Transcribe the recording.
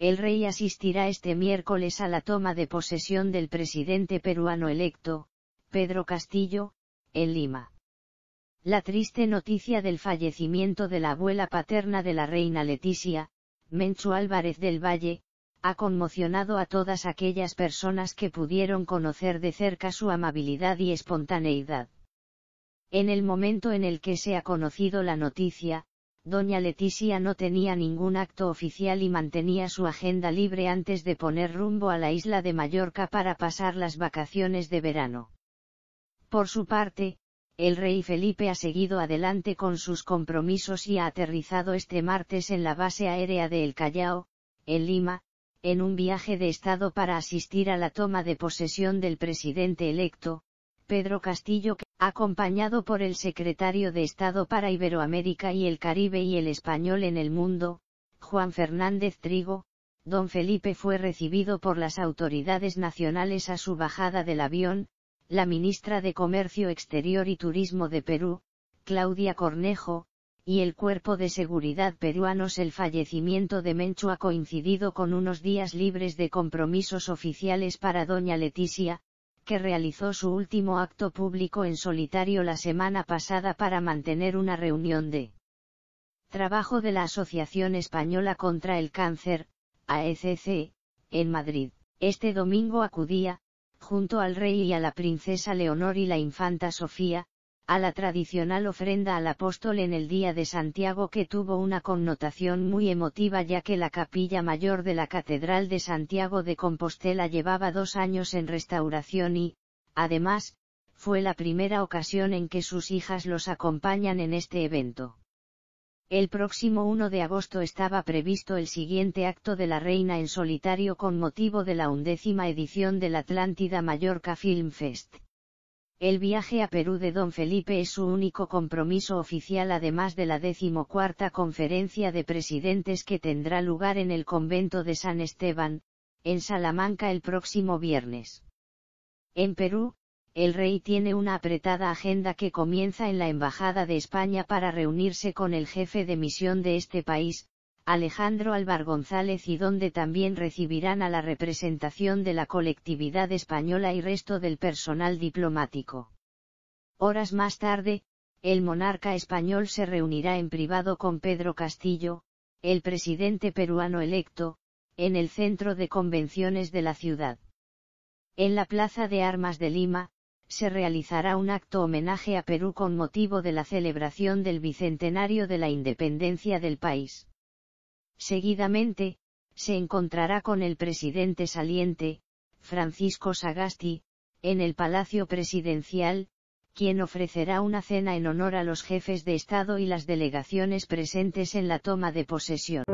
el rey asistirá este miércoles a la toma de posesión del presidente peruano electo, Pedro Castillo, en Lima. La triste noticia del fallecimiento de la abuela paterna de la reina Leticia, Menchu Álvarez del Valle, ha conmocionado a todas aquellas personas que pudieron conocer de cerca su amabilidad y espontaneidad. En el momento en el que se ha conocido la noticia, Doña Leticia no tenía ningún acto oficial y mantenía su agenda libre antes de poner rumbo a la isla de Mallorca para pasar las vacaciones de verano. Por su parte, el rey Felipe ha seguido adelante con sus compromisos y ha aterrizado este martes en la base aérea de El Callao, en Lima, en un viaje de Estado para asistir a la toma de posesión del presidente electo, Pedro Castillo acompañado por el secretario de Estado para Iberoamérica y el Caribe y el español en el mundo, Juan Fernández Trigo, don Felipe fue recibido por las autoridades nacionales a su bajada del avión, la ministra de Comercio Exterior y Turismo de Perú, Claudia Cornejo, y el Cuerpo de Seguridad peruanos. El fallecimiento de Menchu ha coincidido con unos días libres de compromisos oficiales para doña Leticia, que realizó su último acto público en solitario la semana pasada para mantener una reunión de trabajo de la Asociación Española contra el Cáncer, AECC, en Madrid. Este domingo acudía, junto al rey y a la princesa Leonor y la infanta Sofía, a la tradicional ofrenda al apóstol en el día de Santiago que tuvo una connotación muy emotiva ya que la capilla mayor de la Catedral de Santiago de Compostela llevaba dos años en restauración y, además, fue la primera ocasión en que sus hijas los acompañan en este evento. El próximo 1 de agosto estaba previsto el siguiente acto de la reina en solitario con motivo de la undécima edición del Atlántida Mallorca Film Fest. El viaje a Perú de don Felipe es su único compromiso oficial además de la decimocuarta conferencia de presidentes que tendrá lugar en el convento de San Esteban, en Salamanca el próximo viernes. En Perú, el rey tiene una apretada agenda que comienza en la Embajada de España para reunirse con el jefe de misión de este país, Alejandro Alvar González y donde también recibirán a la representación de la colectividad española y resto del personal diplomático. Horas más tarde, el monarca español se reunirá en privado con Pedro Castillo, el presidente peruano electo, en el centro de convenciones de la ciudad. En la Plaza de Armas de Lima, se realizará un acto homenaje a Perú con motivo de la celebración del bicentenario de la independencia del país. Seguidamente, se encontrará con el presidente saliente, Francisco Sagasti, en el Palacio Presidencial, quien ofrecerá una cena en honor a los jefes de Estado y las delegaciones presentes en la toma de posesión.